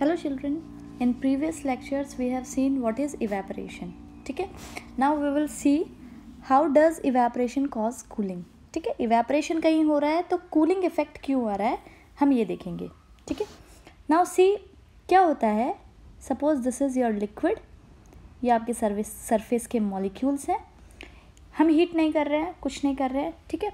Hello children in previous lectures we have seen what is evaporation ठीक है now we will see how does evaporation cause cooling ठीक है evaporation कहीं हो रहा है तो कूलिंग इफेक्ट क्यों आ रहा है हम ये देखेंगे ठीक है नाउ सी क्या होता है suppose this is your liquid ये आपके सर्विस सरफेस के मॉलिक्यूल्स हैं हम हीट नहीं कर रहे हैं कुछ नहीं कर रहे हैं ठीक है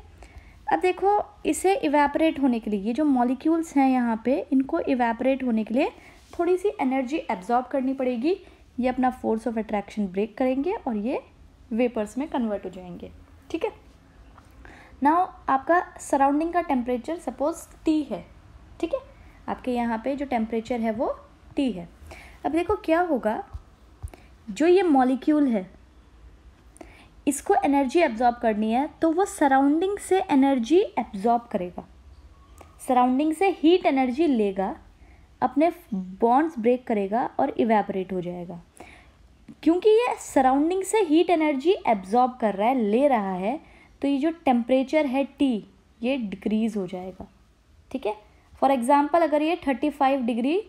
अब देखो इसे इवेपरेट होने के लिए ये जो मॉलिक्यूल्स हैं यहाँ पे इनको इवेपरेट होने के लिए थोड़ी सी एनर्जी एब्जॉर्ब करनी पड़ेगी ये अपना फोर्स ऑफ अट्रैक्शन ब्रेक करेंगे और ये वेपर्स में कन्वर्ट हो जाएंगे ठीक है नाउ आपका सराउंडिंग का टेम्परेचर सपोज टी है ठीक है आपके यहाँ पे जो टेम्परेचर है वो टी है अब देखो क्या होगा जो ये मॉलिक्यूल है इसको एनर्जी एब्जॉर्ब करनी है तो वो सराउंडिंग से एनर्जी एब्जॉर्ब करेगा सराउंडिंग से हीट एनर्जी लेगा अपने बॉन्ड्स ब्रेक करेगा और इवेपरेट हो जाएगा क्योंकि ये सराउंडिंग से हीट एनर्जी एब्जॉर्ब कर रहा है ले रहा है तो ये जो टेम्परेचर है टी ये डिक्रीज़ हो जाएगा ठीक है फॉर एग्ज़ाम्पल अगर ये thirty five degree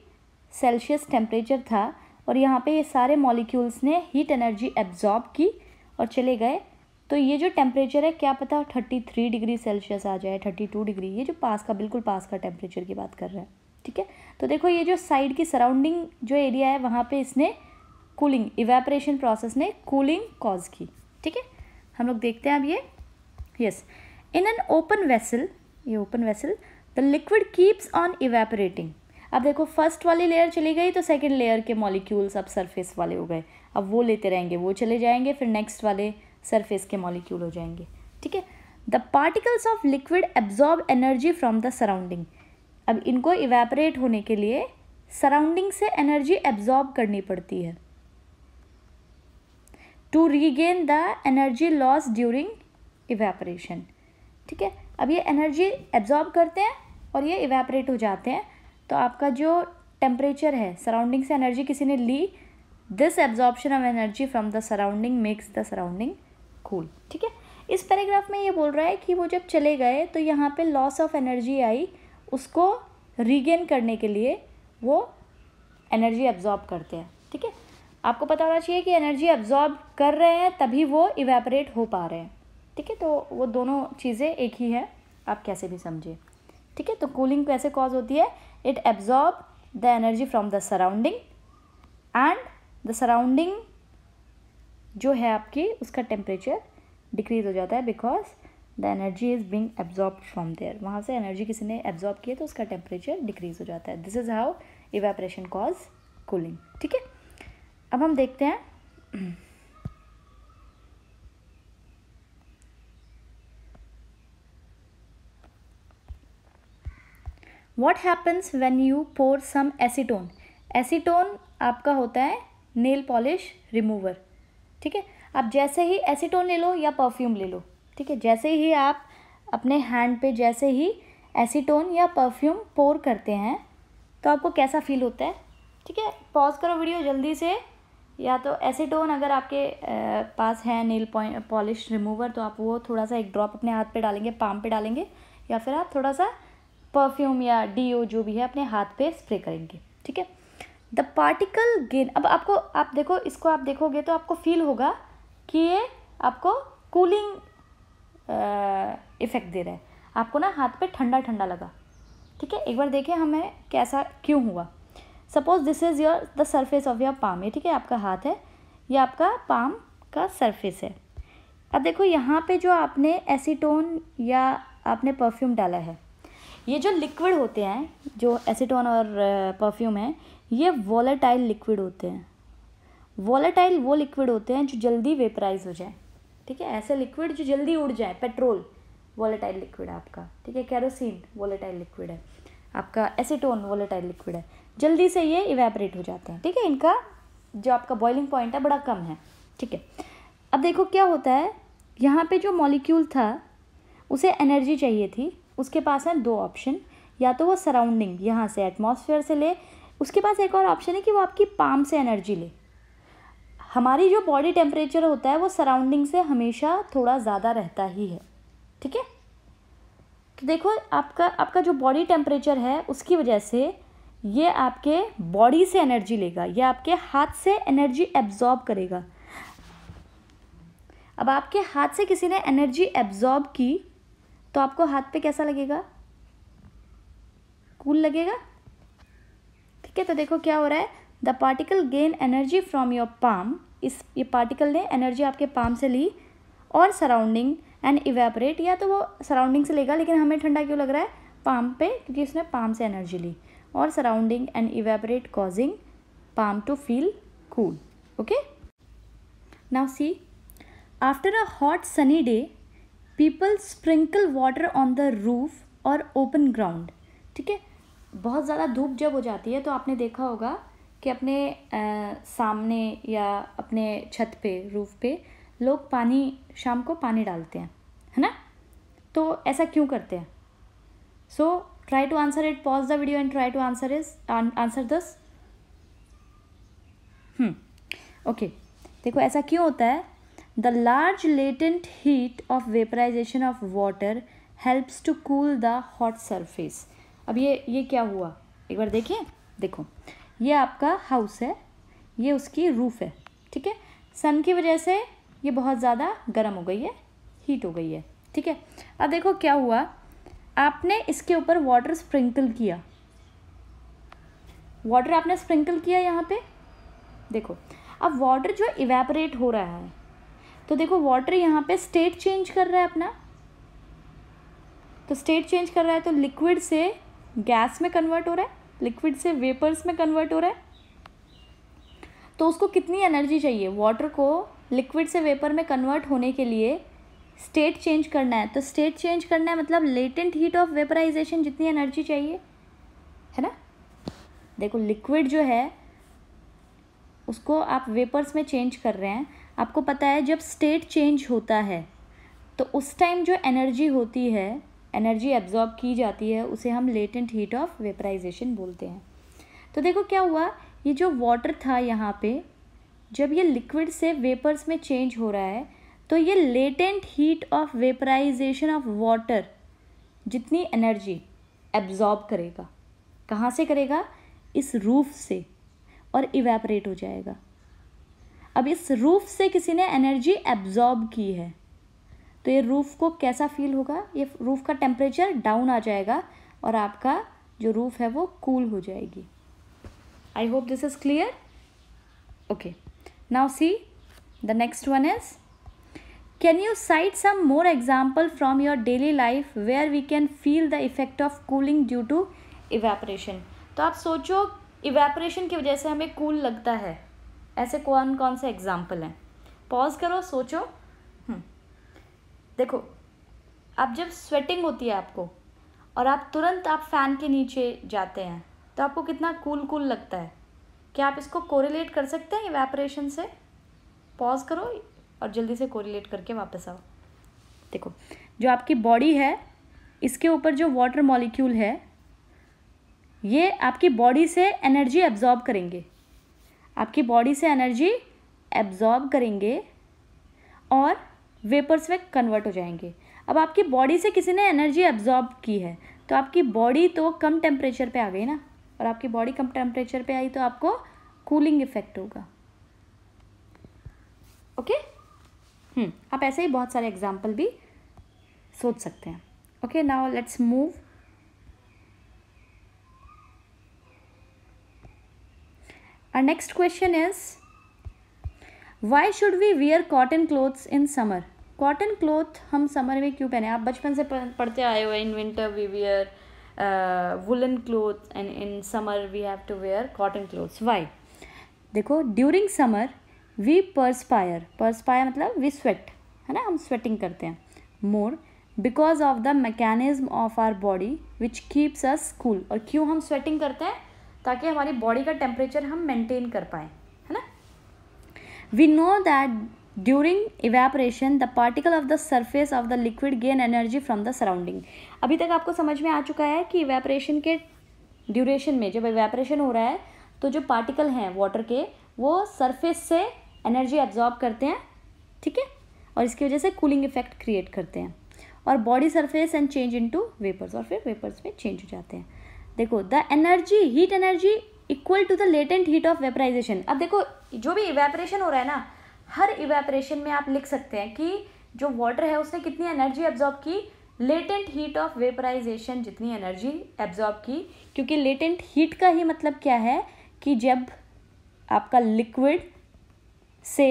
Celsius temperature था और यहाँ पे ये सारे मॉलिक्यूल्स ने हीट एनर्जी एब्जॉर्ब की और चले गए तो ये जो टेम्परेचर है क्या पता थर्टी थ्री डिग्री सेल्सियस आ जाए थर्टी टू डिग्री ये जो पास का बिल्कुल पास का टेम्परेचर की बात कर रहा है ठीक है तो देखो ये जो साइड की सराउंडिंग जो एरिया है वहाँ पे इसने कूलिंग इवेपरेशन प्रोसेस ने कूलिंग कॉज की ठीक है हम लोग देखते हैं अब ये yes in an open vessel ये open vessel the liquid keeps on evaporating अब देखो फर्स्ट वाली लेयर चली गई तो सेकेंड लेयर के मॉलिक्यूल्स अब सरफेस वाले हो गए अब वो लेते रहेंगे वो चले जाएंगे फिर नेक्स्ट वाले सरफेस के मॉलिक्यूल हो जाएंगे ठीक है the particles of liquid absorb energy from the surrounding अब इनको इवेपरेट होने के लिए सराउंडिंग से एनर्जी एब्जॉर्ब करनी पड़ती है to regain the energy loss during evaporation ठीक है अब ये एनर्जी एब्जॉर्ब करते हैं और ये इवेपरेट हो जाते हैं तो आपका जो टेम्परेचर है सराउंडिंग से एनर्जी किसी ने ली this absorption of energy from the surrounding makes the surrounding cool ठीक है इस पैराग्राफ में ये बोल रहा है कि वो जब चले गए तो यहाँ पे लॉस ऑफ एनर्जी आई उसको रीगेन करने के लिए वो एनर्जी एब्जॉर्ब करते हैं ठीक है आपको पता होना चाहिए कि एनर्जी एब्जॉर्ब कर रहे हैं तभी वो इवेपरेट हो पा रहे हैं ठीक है तो वो दोनों चीज़ें एक ही हैं आप कैसे भी समझिए ठीक है तो कूलिंग कैसे कॉज होती है it absorb the energy from the surrounding and the surrounding जो है आपकी उसका टेम्परेचर डिक्रीज हो जाता है because the energy is being absorb from there वहाँ से एनर्जी किसी ने एब्जॉर्ब किया तो उसका टेम्परेचर डिक्रीज़ हो जाता है this is how evaporation cause cooling ठीक है अब हम देखते हैं what happens when you pour some acetone acetone आपका होता है नेल पॉलिश रिमूवर ठीक है आप जैसे ही एसीटोन ले लो या परफ्यूम ले लो ठीक है जैसे ही आप अपने हैंड पे जैसे ही एसीटोन या परफ्यूम पोर करते हैं तो आपको कैसा फील होता है ठीक है पॉज करो वीडियो जल्दी से या तो एसीटोन अगर आपके पास है नील पॉइंट पॉलिश रिमूवर तो आप वो थोड़ा सा एक ड्रॉप अपने हाथ पे डालेंगे पाम पे डालेंगे या फिर आप थोड़ा सा परफ्यूम या डी जो भी है अपने हाथ पे स्प्रे करेंगे ठीक है द पार्टिकल गेन अब आपको आप देखो इसको आप देखोगे तो आपको फील होगा कि ये आपको कूलिंग इफ़ेक्ट दे रहा है आपको ना हाथ पे ठंडा ठंडा लगा ठीक है एक बार देखिए हमें कैसा क्यों हुआ suppose this is your the surface of your palm ये ठीक है आपका हाथ है ये आपका पाम का सरफेस है अब देखो यहाँ पे जो आपने एसीटोन या आपने परफ्यूम डाला है ये जो लिक्विड होते हैं जो एसीटोन और परफ्यूम है ये वॉलेटाइल लिक्विड होते हैं वॉलेटाइल वो लिक्विड होते हैं जो जल्दी वेपराइज हो जाए ठीक है ऐसे लिक्विड जो जल्दी उड़ जाए पेट्रोल वॉलेटाइल लिक्विड है आपका ठीक है कैरोसिन वॉलेटाइल लिक्विड है आपका एसिटोन वॉलेटाइल लिक्विड है जल्दी से ये इवेपरेट हो जाते हैं ठीक है इनका जो आपका बॉइलिंग पॉइंट है बड़ा कम है ठीक है अब देखो क्या होता है यहाँ पे जो मॉलिक्यूल था उसे एनर्जी चाहिए थी उसके पास है दो ऑप्शन या तो वो सराउंडिंग यहाँ से एटमॉस्फेयर से ले उसके पास एक और ऑप्शन है कि वो आपकी पाम से एनर्जी ले हमारी जो बॉडी टेम्परेचर होता है वो सराउंडिंग से हमेशा थोड़ा ज़्यादा रहता ही है ठीक है तो देखो आपका आपका जो बॉडी टेम्परेचर है उसकी वजह से ये आपके बॉडी से एनर्जी लेगा ये आपके हाथ से एनर्जी एब्जॉर्ब करेगा अब आपके हाथ से किसी ने एनर्जी एब्जॉर्ब की तो आपको हाथ पे कैसा लगेगा कूल लगेगा ठीक है तो देखो क्या हो रहा है the particle gain energy from your palm इस ये पार्टिकल ने एनर्जी आपके पाम से ली और सराउंडिंग एंड इवेपरेट या तो वो सराउंडिंग से लेगा लेकिन हमें ठंडा क्यों लग रहा है पाम पे क्योंकि उसने पाम से एनर्जी ली और surrounding and evaporate causing palm to feel cool okay now see after a hot sunny day people sprinkle water on the roof और ओपन ग्राउंड ठीक है बहुत ज़्यादा धूप जब हो जाती है तो आपने देखा होगा कि अपने सामने या अपने छत पे रूफ पे लोग पानी शाम को पानी डालते हैं है ना तो ऐसा क्यों करते हैं so try to answer it pause the video and try to answer is answer this okay देखो ऐसा क्यों होता है the large latent heat of vaporization of water helps to cool the hot surface अब ये ये क्या हुआ एक बार देखिए देखो ये आपका हाउस है ये उसकी रूफ़ है ठीक है सन की वजह से ये बहुत ज़्यादा गर्म हो गई है हीट हो गई है ठीक है अब देखो क्या हुआ आपने इसके ऊपर वाटर स्प्रिंकल किया वाटर आपने स्प्रिंकल किया यहाँ पे देखो अब वाटर जो इवेपरेट हो रहा है तो देखो वाटर यहाँ पे स्टेट चेंज कर रहा है अपना तो स्टेट चेंज कर रहा है तो लिक्विड से गैस में कन्वर्ट हो रहा है लिक्विड से वेपर्स में कन्वर्ट हो रहा है तो उसको कितनी एनर्जी चाहिए वाटर को लिक्विड से वेपर में कन्वर्ट होने के लिए स्टेट चेंज करना है तो स्टेट चेंज करना है मतलब लेटेंट हीट ऑफ वेपराइजेशन जितनी एनर्जी चाहिए है ना देखो लिक्विड जो है उसको आप वेपर्स में चेंज कर रहे हैं आपको पता है जब स्टेट चेंज होता है तो उस टाइम जो एनर्जी होती है एनर्जी एब्जॉर्ब की जाती है उसे हम लेटेंट हीट ऑफ वेपराइजेशन बोलते हैं तो देखो क्या हुआ ये जो वाटर था यहाँ पे जब ये लिक्विड से वेपर्स में चेंज हो रहा है तो ये latent heat of vaporization of water जितनी एनर्जी एब्जॉर्ब करेगा कहाँ से करेगा इस रूफ से और इवेपरेट हो जाएगा अब इस रूफ से किसी ने एनर्जी एब्जॉर्ब की है तो ये रूफ़ को कैसा फील होगा ये रूफ़ का टेम्परेचर डाउन आ जाएगा और आपका जो रूफ़ है वो कूल cool हो जाएगी I hope this is clear okay now see the next one is can you cite some more example from your daily life where we can feel the effect of cooling due to evaporation तो आप सोचो evaporation की वजह से हमें cool cool लगता है ऐसे कौन कौन से एग्जाम्पल हैं पॉज करो सोचो देखो आप जब स्वेटिंग होती है आपको और आप तुरंत आप फ़ैन के नीचे जाते हैं तो आपको कितना कूल कूल लगता है क्या आप इसको कोरिलेट कर सकते हैं इवेपरेशन से पॉज करो और जल्दी से कोरिलेट करके वापस आओ देखो जो आपकी बॉडी है इसके ऊपर जो वाटर मॉलिक्यूल है ये आपकी बॉडी से एनर्जी एब्जॉर्ब करेंगे आपकी बॉडी से एनर्जी एब्जॉर्ब करेंगे और वेपर्स में कन्वर्ट हो जाएंगे अब आपकी बॉडी से किसी ने एनर्जी एब्जॉर्ब की है तो आपकी बॉडी तो कम टेम्परेचर पे आ गई ना और आपकी बॉडी कम टेम्परेचर पे आई तो आपको कूलिंग इफेक्ट होगा ओके हम्म hmm. आप ऐसे ही बहुत सारे एग्जाम्पल भी सोच सकते हैं okay now let's move next question is why should we wear cotton clothes in summer cotton cloth हम समर में क्यों पहने आप बचपन से पढ़ते आए हुए in winter we wear woollen cloth and in summer we have to wear cotton clothes why देखो during summer we perspire perspire मतलब वी स्वेट है ना हम स्वेटिंग करते हैं more because of the mechanism of our body which keeps us cool और क्यों हम स्वेटिंग करते हैं ताकि हमारी बॉडी का टेम्परेचर हम मेंटेन कर पाएँ We know that during evaporation the particle of the surface of the liquid gain energy from the surrounding. अभी तक आपको समझ में आ चुका है कि evaporation के ड्यूरेशन में जब एवेपरेशन हो रहा है तो जो पार्टिकल हैं वाटर के वो सरफेस से एनर्जी एब्जॉर्ब करते हैं ठीक है और इसकी वजह से कूलिंग इफेक्ट क्रिएट करते हैं और body surface and change into vapours और फिर वेपर्स में चेंज हो जाते हैं देखो the energy heat energy equal to the latent heat of vaporization अब देखो जो भी इवेपरेशन हो रहा है ना हर इवेपरेशन में आप लिख सकते हैं कि जो वाटर है उसने कितनी एनर्जी एब्जॉर्ब की लेटेंट हीट ऑफ वेपराइजेशन जितनी एनर्जी एब्जॉर्ब की क्योंकि लेटेंट हीट का ही मतलब क्या है कि जब आपका लिक्विड से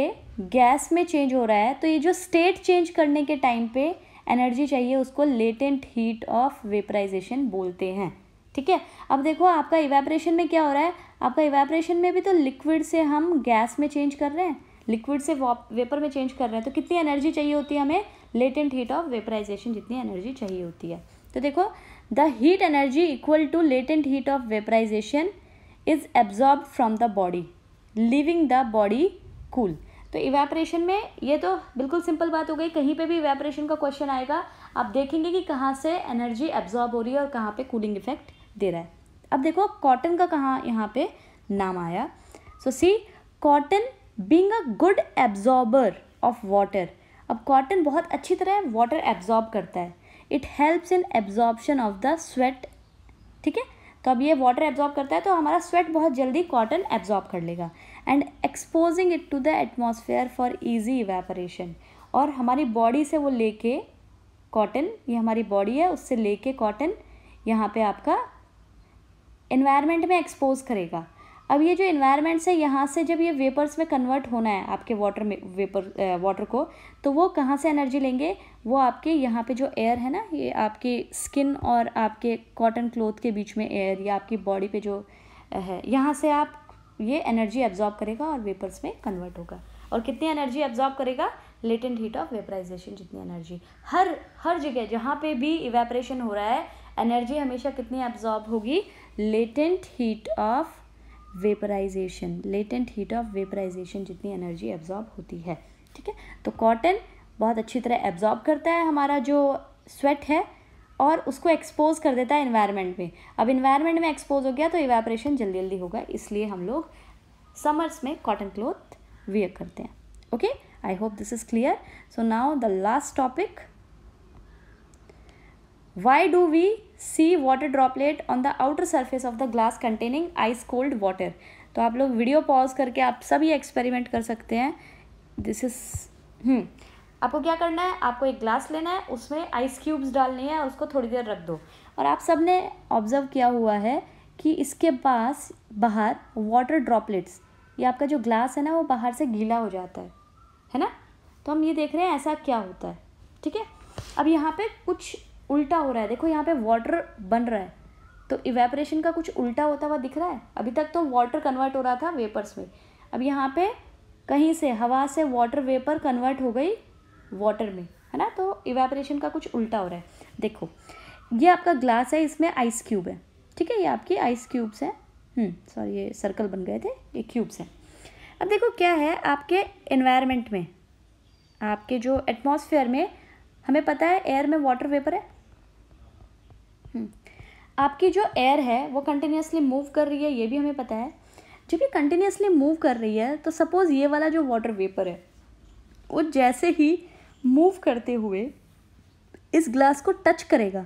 गैस में चेंज हो रहा है तो ये जो स्टेट चेंज करने के टाइम पे एनर्जी चाहिए उसको लेटेंट हीट ऑफ वेपराइजेशन बोलते हैं ठीक है अब देखो आपका इवेपरेशन में क्या हो रहा है आपका इवेपरेशन में भी तो लिक्विड से हम गैस में चेंज कर रहे हैं लिक्विड से वेपर में चेंज कर रहे हैं तो कितनी एनर्जी चाहिए होती है हमें लेटेंट हीट ऑफ वेपराइजेशन जितनी एनर्जी चाहिए होती है तो देखो the heat energy equal to latent heat of vaporization is absorb from the body leaving the body cool तो इवेपरेशन में ये तो बिल्कुल सिंपल बात हो गई कहीं पे भी इवेपरेशन का क्वेश्चन आएगा आप देखेंगे कि कहाँ से एनर्जी एब्जॉर्ब हो रही है और कहाँ पे कूलिंग इफेक्ट दे रहा है अब देखो कॉटन का कहाँ यहाँ पे नाम आया so see cotton being a good absorber of water अब कॉटन बहुत अच्छी तरह वाटर एब्जॉर्ब करता है it helps in absorption of the sweat ठीक है तो अब ये वाटर एब्जॉर्ब करता है तो हमारा स्वेट बहुत जल्दी कॉटन एब्जॉर्ब कर लेगा and exposing it to the atmosphere for easy evaporation और हमारी बॉडी से वो लेके कॉटन ये हमारी बॉडी है उससे लेके कॉटन यहाँ पे आपका इन्वायरमेंट में एक्सपोज करेगा अब ये जो इन्वायरमेंट से यहाँ से जब ये वेपर्स में कन्वर्ट होना है आपके वाटर में वेपर वाटर को तो वो कहाँ से एनर्जी लेंगे वो आपके यहाँ पे जो एयर है ना ये आपकी स्किन और आपके कॉटन क्लोथ के बीच में एयर या आपकी बॉडी पे जो है यहाँ से आप ये एनर्जी एब्जॉर्ब करेगा और वेपर्स में कन्वर्ट होगा और कितनी एनर्जी एब्जॉर्ब करेगा लेटेंट हीट ऑफ वेपराइजेशन जितनी एनर्जी हर हर जगह जहाँ पे भी इवेपरेशन हो रहा है एनर्जी हमेशा कितनी एब्जॉर्ब होगी latent heat of vaporization latent heat of vaporization जितनी एनर्जी एब्जॉर्ब होती है ठीक है तो कॉटन बहुत अच्छी तरह एब्जॉर्ब करता है हमारा जो स्वेट है और उसको एक्सपोज कर देता है इन्वायरमेंट में अब इन्वायरमेंट में एक्सपोज हो गया तो इवेपरेशन जल्दी जल्दी होगा इसलिए हम लोग समर्स में कॉटन क्लोथ वेयर करते हैं okay I hope this is clear so now the last topic why do we see water droplet on the outer surface of the glass containing ice cold water तो आप लोग video pause करके आप सभी experiment कर सकते हैं this is हम्म, आपको क्या करना है आपको एक ग्लास लेना है उसमें आइस क्यूब्स डालने हैं और उसको थोड़ी देर रख दो और आप सब ने ऑब्जर्व किया हुआ है कि इसके पास बाहर वाटर ड्रॉपलेट्स ये आपका जो ग्लास है ना वो बाहर से गीला हो जाता है है ना तो हम ये देख रहे हैं ऐसा क्या होता है ठीक है अब यहाँ पे कुछ उल्टा हो रहा है देखो यहाँ पे वाटर बन रहा है तो इवेपरेशन का कुछ उल्टा होता हुआ दिख रहा है अभी तक तो वाटर कन्वर्ट हो रहा था वेपर्स में अब यहाँ पे कहीं से हवा से वाटर वेपर कन्वर्ट हो गई वाटर में है ना तो इवेपरेशन का कुछ उल्टा हो रहा है देखो ये आपका ग्लास है इसमें आइस क्यूब है ठीक है ये आपकी आइस क्यूब्स हैं सॉरी हम्म, ये सर्कल बन गए थे ये क्यूब्स हैं अब देखो क्या है आपके इन्वायरमेंट में आपके जो एटमोसफेयर में हमें पता है एयर में वाटर वेपर है आपकी जो एयर है वो कंटिन्यूसली मूव कर रही है ये भी हमें पता है जब ये कंटिन्यूसली मूव कर रही है तो सपोज़ ये वाला जो वाटर वेपर है वो जैसे ही मूव करते हुए इस ग्लास को टच करेगा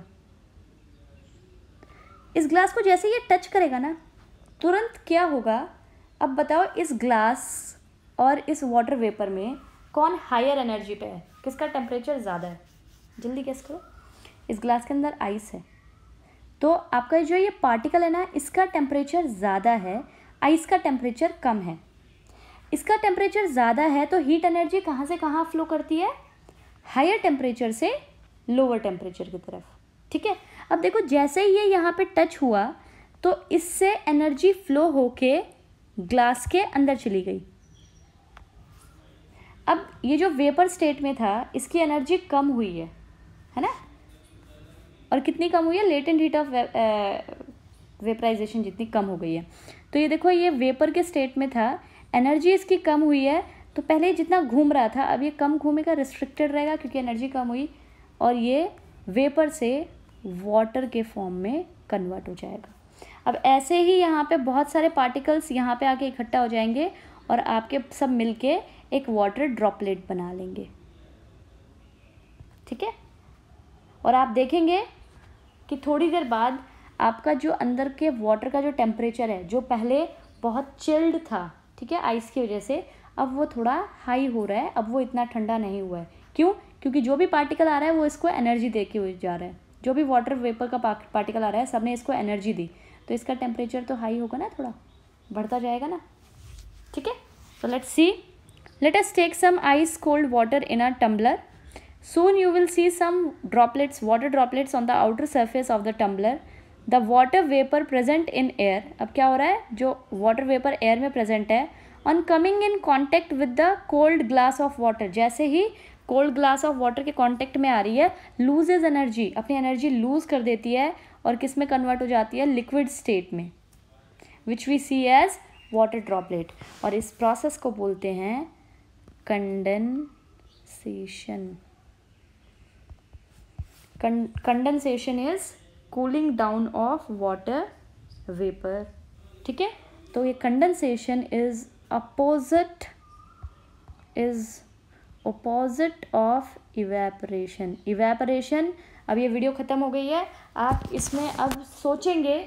इस ग्लास को जैसे ये टच करेगा ना तुरंत क्या होगा अब बताओ इस ग्लास और इस वाटर वेपर में कौन हायर एनर्जी पे है किसका टेम्परेचर ज़्यादा है जल्दी कैस करो इस ग्लास के अंदर आइस है तो आपका जो ये पार्टिकल है ना इसका टेम्परेचर ज़्यादा है आइस का टेम्परेचर कम है इसका टेम्परेचर ज़्यादा है तो हीट एनर्जी कहाँ से कहाँ फ्लो करती है हायर टेम्परेचर से लोअर टेम्परेचर की तरफ ठीक है अब देखो जैसे ही ये यहाँ पे टच हुआ तो इससे एनर्जी फ्लो होके ग्लास के अंदर चली गई अब ये जो वेपर स्टेट में था इसकी एनर्जी कम हुई है और कितनी कम हुई है लेटेंट हीट ऑफ वेपराइजेशन जितनी कम हो गई है तो ये देखो ये वेपर के स्टेट में था एनर्जी इसकी कम हुई है तो पहले जितना घूम रहा था अब ये कम घूमेगा रिस्ट्रिक्टेड रहेगा क्योंकि एनर्जी कम हुई और ये वेपर से वाटर के फॉर्म में कन्वर्ट हो जाएगा अब ऐसे ही यहाँ पे बहुत सारे पार्टिकल्स यहाँ पे आके इकट्ठा हो जाएंगे और आपके सब मिलके एक वाटर ड्रॉपलेट बना लेंगे ठीक है और आप देखेंगे कि थोड़ी देर बाद आपका जो अंदर के वाटर का जो टेम्परेचर है जो पहले बहुत चिल्ड था ठीक है आइस की वजह से अब वो थोड़ा हाई हो रहा है अब वो इतना ठंडा नहीं हुआ है क्यों क्योंकि जो भी पार्टिकल आ रहा है वो इसको एनर्जी दे के हुए जा रहा है जो भी वाटर वेपर का पार्टिकल आ रहा है सब ने इसको एनर्जी दी तो इसका टेम्परेचर तो हाई होगा ना थोड़ा बढ़ता जाएगा ना ठीक है तो let's see let us take some ice cold water in a tumbler Soon you will see some droplets, water droplets on the outer surface of the tumbler. The water vapor present in air. ab kya ho raha hai jo water vapor air mein present hai on coming in contact with the cold glass of water jaise hi cold glass of water के contact में आ रही है loses energy अपनी energy lose कर देती है और किस में कन्वर्ट हो जाती है लिक्विड स्टेट में which we see as water droplet और इस प्रोसेस को बोलते हैं condensation condensation is cooling down of water vapour ठीक है तो ये condensation is opposite is opposite of evaporation evaporation अब ये वीडियो ख़त्म हो गई है आप इसमें अब सोचेंगे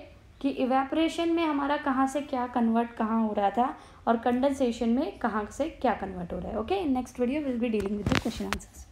कि इवेपरेशन में हमारा कहाँ से क्या कन्वर्ट कहाँ हो रहा था और कंडेंसेशन में कहाँ से क्या कन्वर्ट हो रहा है okay next video will be dealing with the question answers